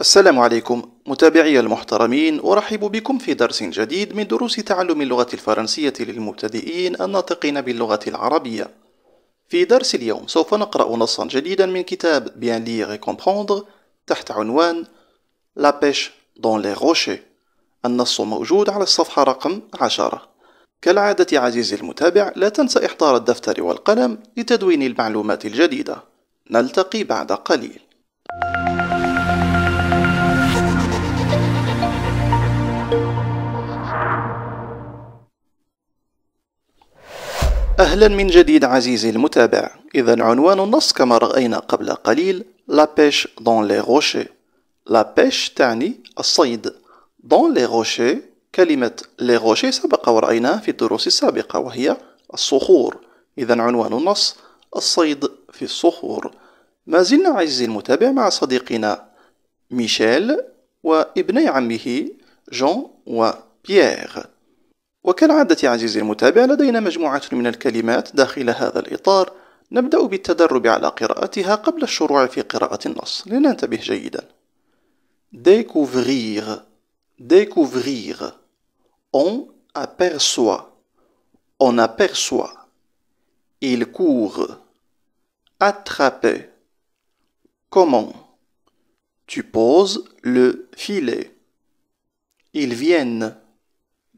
السلام عليكم متابعي المحترمين أرحب بكم في درس جديد من دروس تعلم اللغة الفرنسية للمبتدئين الناطقين باللغة العربية في درس اليوم سوف نقرأ نصا جديدا من كتاب Bien lire et comprendre تحت عنوان La pêche dans les rochers النص موجود على الصفحة رقم 10 كالعادة عزيزي المتابع لا تنسى إحضار الدفتر والقلم لتدوين المعلومات الجديدة نلتقي بعد قليل أهلا من جديد عزيزي المتابع إذا عنوان النص كما رأينا قبل قليل لا بيش دون لي روشي لا بيش تعني الصيد دون لي روشي كلمة لي روشي سبق ورأيناها في الدروس السابقة وهي الصخور إذا عنوان النص الصيد في الصخور ما زلنا عزيزي المتابع مع صديقنا ميشيل وابني عمه جون وبيير وكالعادة عزيزي المتابع لدينا مجموعة من الكلمات داخل هذا الإطار نبدأ بالتدرب على قراءتها قبل الشروع في قراءة النص لننتبه جيدا découvrir découvrir on aperçoit on aperçoit il court attraper comment tu poses le filet ils viennent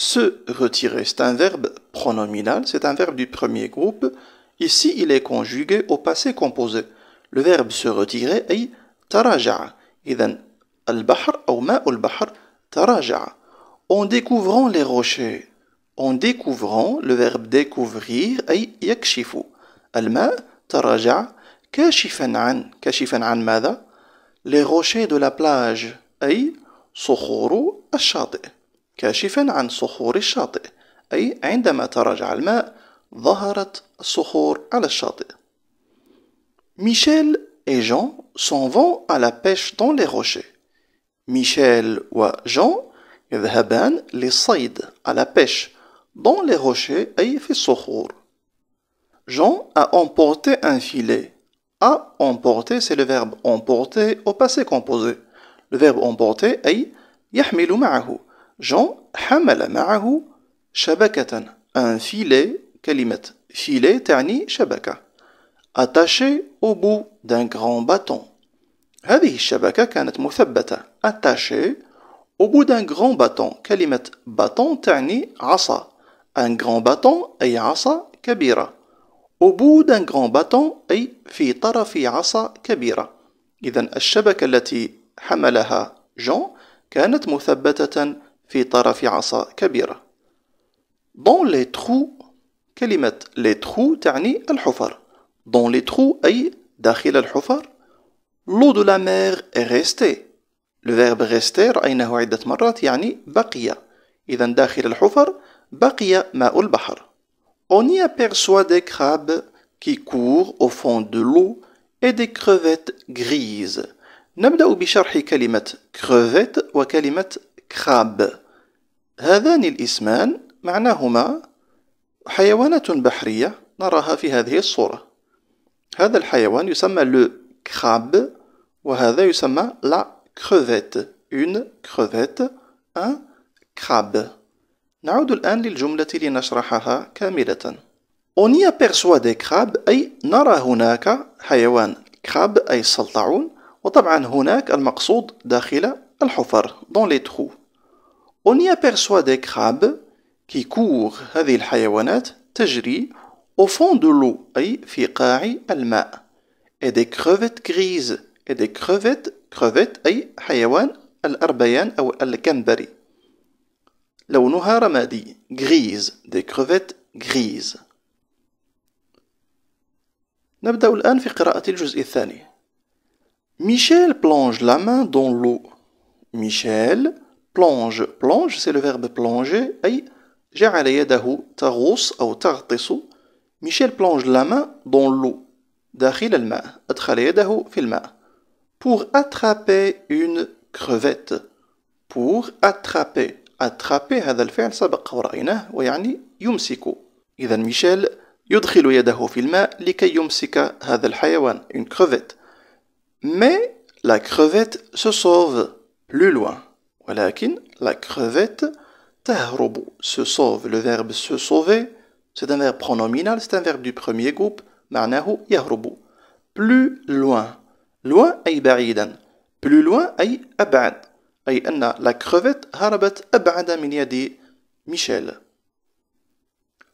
Se retirer, c'est un verbe pronominal, c'est un verbe du premier groupe. Ici, il est conjugué au passé composé. Le verbe se retirer est taraja. al-bahr ou al-bahr taraja. En découvrant les rochers. En découvrant, le verbe découvrir est yakshifu. Al-ma taraja kashifan an. Kashifan an mada? Les rochers de la plage est sokhouru ashadeh. Michel et Jean s'en vont à la pêche dans les rochers michel و jean les للصيد à la pêche dans les rochers أي في الصخور Jean a emporté un filet a emporter c'est le verbe emporter au passé composé le verbe emporter est يحمل جون حمل معه شبكة ان فيلي كلمة فيلي تعني شبكة attaché au bout d'un grand bâton هذه الشبكة كانت مثبتة attaché au bout d'un grand bâton كلمة bâton تعني عصا un grand bâton أي عصا كبيرة au bout d'un grand bâton أي في طرف عصا كبيرة إذا الشبكة التي حملها جون كانت مثبتة في طرف عصا كبيرة دون لي تخو كلمة لي تخو تعني الحفر دون لي تخو أي داخل الحفر لو دو لا مير ريستي لو فيرب ريستي رأيناه عدة مرات يعني بقي إذا داخل الحفر بقي ماء البحر On y aperçoit des crabes qui courent au fond de l'eau et des crevettes grises. نبدأ بشرح كلمة crevette وكلمة كراب هذان الاسمان معناهما حيوانات بحرية نراها في هذه الصورة هذا الحيوان يسمى لو كراب وهذا يسمى لا كروفيت اون كروفيت ان كراب نعود الآن للجملة لنشرحها كاملة On y aperçoit des crabes أي نرى هناك حيوان كراب أي السلطعون وطبعا هناك المقصود داخل الحفر dans les trous on y aperçoit des crabes qui courent هذه الحيوانات تجري au fond de l'eau أي في قاع الماء et des crevettes grises et des crevettes crevettes أي حيوان الأربيان أو الكنبري لونها رمادي grise, des crevettes grises. نبدأ الآن في قراءة الجزء الثاني Michel plonge la main dans l'eau Michel ميشيل plonge plonge c'est le verbe plonger أي جعل يده taros ou تغطس Michel plonge la main dans l'eau داخل الماء أدخل يده في الماء pour attraper une crevette pour attraper attraper هذا الفعل سبق ورأيناه ويعني يمسك إذا ميشيل يدخل يده في الماء لكي يمسك هذا الحيوان une crevette mais la crevette se sauve plus loin ولكن la crevette تهرب se sauve le verbe se sauver c'est un verbe pronominal c'est un verbe du premier groupe معناه يهرب plus loin loin أي plus loin أي أبعد أي anna la crevette هربت أبعد من يد ميشيل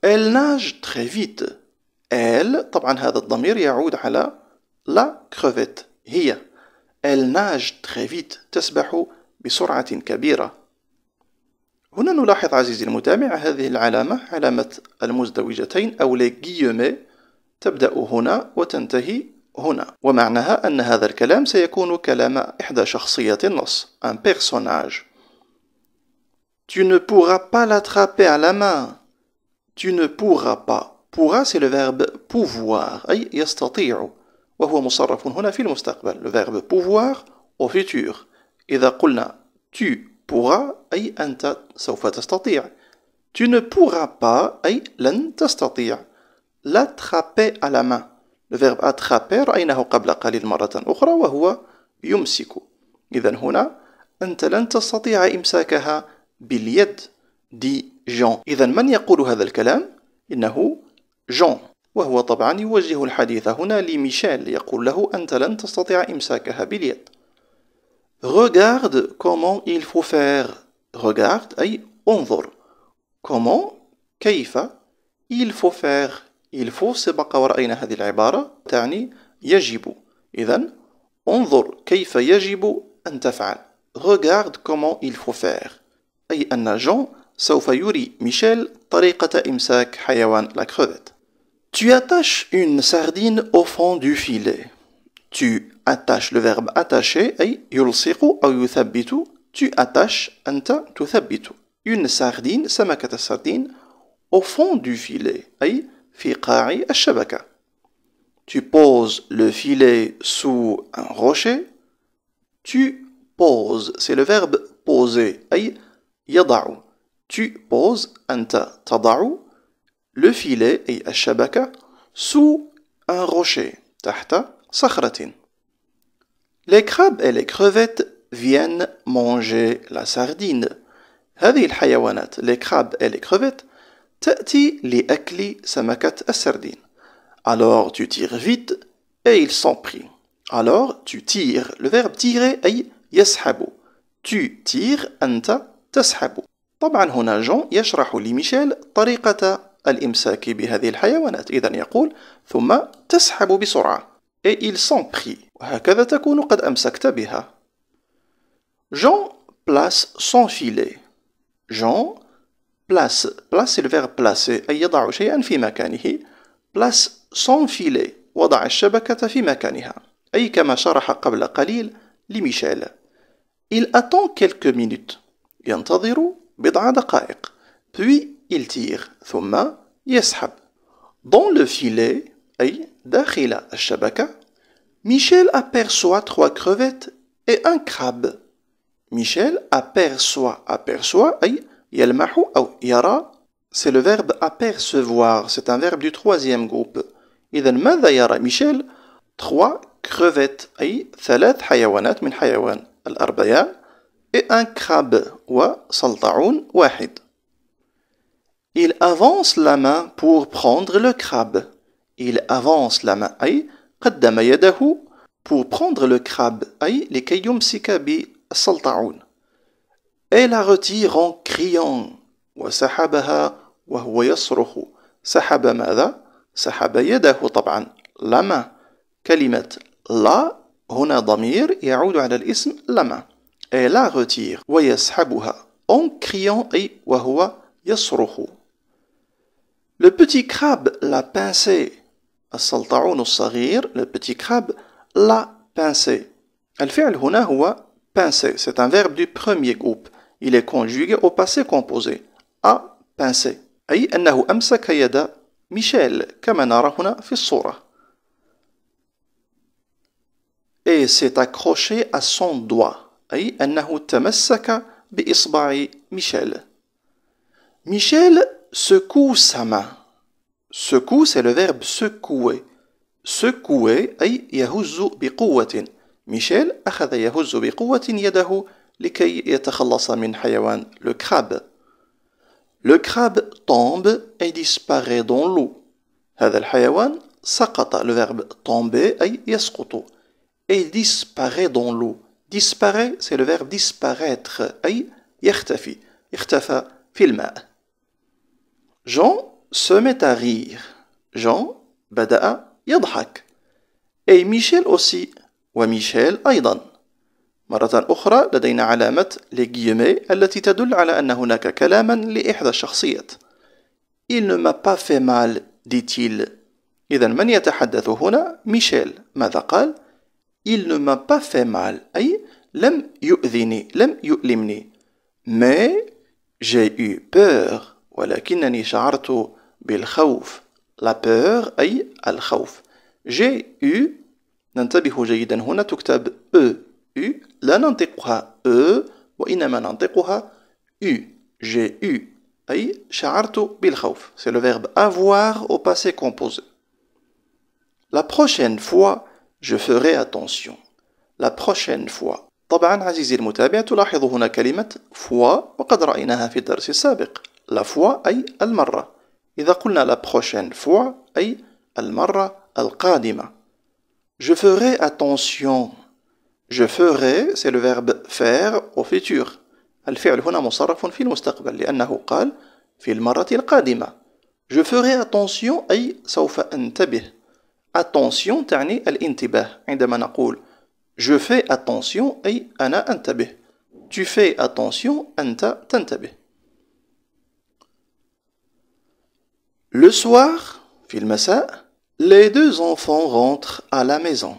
elle nage très vite elle طبعا هذا الضمير la crevette هي elle nage très vite تسبح بسرعة كبيرة هنا نلاحظ عزيزي المتابع هذه العلامة علامة المزدوجتين أو لي تبدأ هنا وتنتهي هنا ومعناها أن هذا الكلام سيكون كلام إحدى شخصيات النص un personnage Tu ne pourras pas l'attraper à la main Tu ne pourras pas pourra c'est le verbe pouvoir أي يستطيع وهو مصرف هنا في المستقبل le verbe pouvoir au futur إذا قلنا tu pourras أي أنت سوف تستطيع tu ne pourras pas أي لن تستطيع l'attraper à la main le verbe attraper رأيناه قبل قليل مرة أخرى وهو يمسك إذا هنا أنت لن تستطيع إمساكها باليد دي جون إذا من يقول هذا الكلام؟ إنه جون وهو طبعا يوجه الحديث هنا لميشيل يقول له أنت لن تستطيع إمساكها باليد Regarde comment il faut faire. Regarde, aïe, on Comment, kaifa, il faut faire. Il faut, c'est bakawar aïna hadil aibara, ta'ni, yajibu. Idan, on vor, kaifa yajibu, antafal. Regarde comment il faut faire. Aïe, un agent, saufa yuri, Michel, tariqata imsak, hayawan, la crevette. Tu attaches une sardine au fond du filet. Tu attache, le verbe attacher, tu attaches, anta Une sardine, samakata sardine, au fond du filet, Tu poses le filet sous un rocher, tu poses, c'est le verbe poser, Tu poses, anta tada'u, le filet, et sous un rocher, tahta sakhratin. Les crabes et les crevettes viennent manger la sardine. هذه الحيوانات les crabes et les crevettes تأتي لأكل سمكة السردين. Alors tu tires vite et ils sont pris. Alors tu tires. Le verbe tirer est يسحب. Tu tires أنت تسحب. طبعا هنا جون يشرح لميشيل طريقة الإمساك بهذه الحيوانات. إذا يقول ثم تسحب بسرعة. Et ils sont pris. وهكذا تكون قد أمسكت بها Jean place son filet Jean place place le verbe placer أي يضع شيئا في مكانه place son filet وضع الشبكة في مكانها أي كما شرح قبل قليل لميشيل Il attend quelques minutes ينتظر بضع دقائق puis il tire ثم يسحب dans le filet أي داخل الشبكة Michel aperçoit trois crevettes et un crabe. Michel aperçoit, aperçoit, yara, c'est le verbe apercevoir, c'est un verbe du troisième groupe. إذا ماذا يرى Michel Trois crevettes thalat et un crabe Il avance la main pour prendre le crabe. Il avance la main قدم pour prendre le crabe ay le kayum sikabi saltaun elle le retire en criant wa sahabaha wa huwa sahaba madha sahaba yadahu lama kalimat la huna damir ya'ud ala al-ism lama elle retire wa yashabuha en criant et wa huwa le petit crabe la pinceait السلطعون الصغير le petit crabe la pincée الفعل هنا هو pincer c'est un verbe du premier groupe il est conjugué au passé composé a pincé أي أنه أمسك يد ميشيل كما نرى هنا في الصورة et s'est accroché à son doigt أي أنه تمسك بإصبع ميشيل ميشيل secoue sa main Secou, c'est le verbe secouer. Secouer, ay yahuzu bi quwwatin. Michel akhadha yahuzu bi quwwatin yadahu likay yatakhallasa min hayawan, le crabe. Le crabe tombe et disparaît dans l'eau. هذا الحيوان سقط le verbe tomber ay يسقط et il disparaît dans l'eau. Disparaît, c'est le verbe disparaître ay yachtafi ».« Yachtafa » في الماء. Jean se met à rire. Jean بدأ يضحك. Et Michel aussi. وميشيل أيضا. مرة أخرى لدينا علامة لجيمي التي تدل على أن هناك كلاما لإحدى الشخصيات. Il ne m'a pas fait mal, dit-il. إذا من يتحدث هنا؟ ميشيل. ماذا قال؟ Il ne m'a pas fait mal. أي لم يؤذني، لم يؤلمني. Mais j'ai eu peur. ولكنني شعرت بالخوف لا peur أي الخوف جي يو ننتبه جيدا هنا تكتب أو e، يو لا ننطقها أو e، وإنما ننطقها يو جي يو أي شعرت بالخوف c'est le verbe avoir au passé composé La prochaine fois je ferai attention La prochaine fois طبعا عزيزي المتابع تلاحظ هنا كلمة فوا وقد رأيناها في الدرس السابق لا فوا أي المرة إذا قلنا la prochaine fois أي المرة القادمة Je ferai attention Je ferai c'est le verbe faire au futur الفعل هنا مصرف في المستقبل لأنه قال في المرة القادمة Je ferai attention أي سوف أنتبه Attention تعني الانتباه عندما نقول Je fais attention أي أنا أنتبه Tu fais attention أنت تنتبه Le soir, film ça, les deux enfants rentrent à la maison.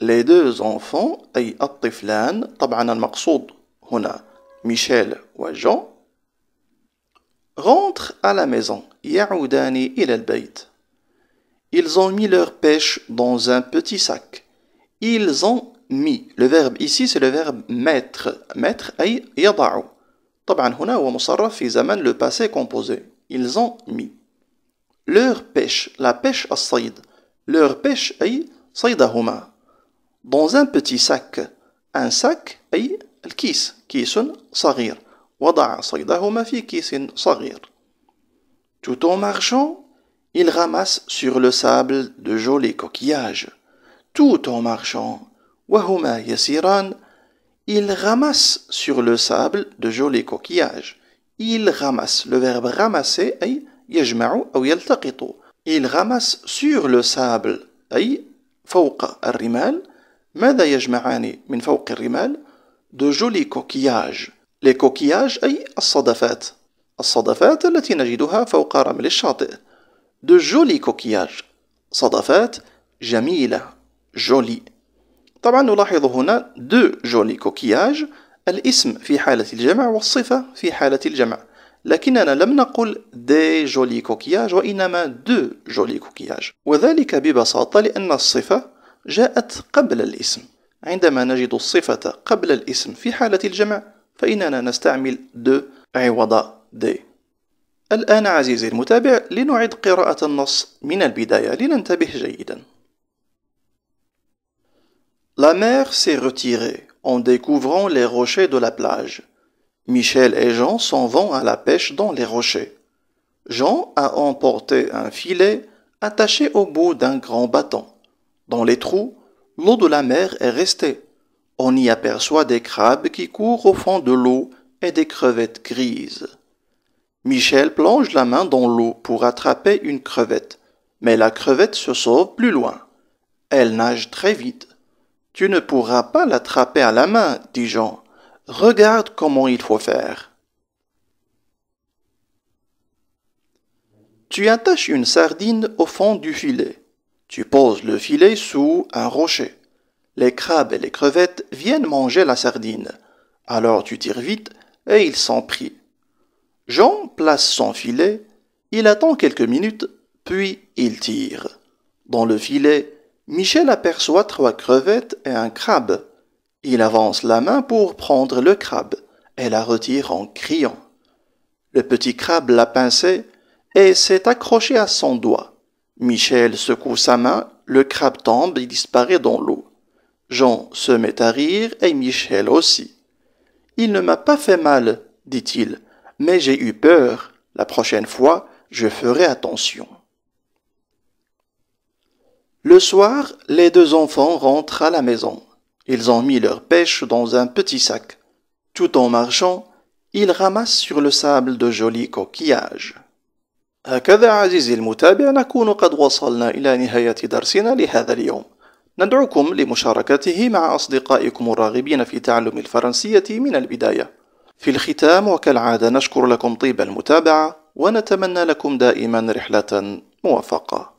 Les deux enfants, أي الطفلان طبعا المقصود هنا ميشيل Jean, rentrent à la maison. يعودان إلى البيت. Ils ont mis leur pêche dans un petit sac. Ils ont mis. Le verbe ici, c'est le verbe mettre. Mettre, أي يضع. طبعا هنا هو مصرف في زمن le passé composé. Ils ont mis leur pêche, la pêche à saïd, leur pêche ay saïdahuma. Dans un petit sac, un sac ay الكيس كيس صغير Wada صيدهما fi kisun صغير Tout en marchant, il ramasse sur le sable de jolis coquillages. Tout en marchant, وهما يسيران, il ramasse sur le sable de jolis coquillages. Il ramasse, le verbe ramasser est يجمع أو يلتقط إل ramasse sur le sable أي فوق الرمال ماذا يجمعان من فوق الرمال de jolis كوكياج les coquillages أي الصدفات الصدفات التي نجدها فوق رمل الشاطئ de jolis كوكياج صدفات جميلة جولي طبعا نلاحظ هنا دو جولي كوكياج الاسم في حالة الجمع والصفة في حالة الجمع لكننا لم نقل دي جولي كوكياج وإنما دو جولي كوكياج وذلك ببساطة لأن الصفة جاءت قبل الاسم عندما نجد الصفة قبل الاسم في حالة الجمع فإننا نستعمل دو عوض دي الآن عزيزي المتابع لنعد قراءة النص من البداية لننتبه جيدا La mer s'est retirée en découvrant les rochers de la plage. Michel et Jean s'en vont à la pêche dans les rochers. Jean a emporté un filet attaché au bout d'un grand bâton. Dans les trous, l'eau de la mer est restée. On y aperçoit des crabes qui courent au fond de l'eau et des crevettes grises. Michel plonge la main dans l'eau pour attraper une crevette, mais la crevette se sauve plus loin. Elle nage très vite. Tu ne pourras pas l'attraper à la main, dit Jean. Regarde comment il faut faire. Tu attaches une sardine au fond du filet. Tu poses le filet sous un rocher. Les crabes et les crevettes viennent manger la sardine. Alors tu tires vite et ils s'en prient. Jean place son filet, il attend quelques minutes, puis il tire. Dans le filet, Michel aperçoit trois crevettes et un crabe. Il avance la main pour prendre le crabe et la retire en criant. Le petit crabe l'a pincé et s'est accroché à son doigt. Michel secoue sa main, le crabe tombe et disparaît dans l'eau. Jean se met à rire et Michel aussi. Il ne m'a pas fait mal, dit-il, mais j'ai eu peur. La prochaine fois, je ferai attention. Le soir, les deux enfants rentrent à la maison. Ils ont mis leur pêche dans un petit sac. Tout en marchant, ils ramassent sur le sable de jolis coquillages. هكذا عزيزي المتابع نكون قد وصلنا إلى نهاية درسنا لهذا اليوم ندعوكم لمشاركته مع أصدقائكم الراغبين في تعلم الفرنسية من البداية في الختام وكالعادة نشكر لكم طيب المتابعة ونتمنى لكم دائما رحلة موفقة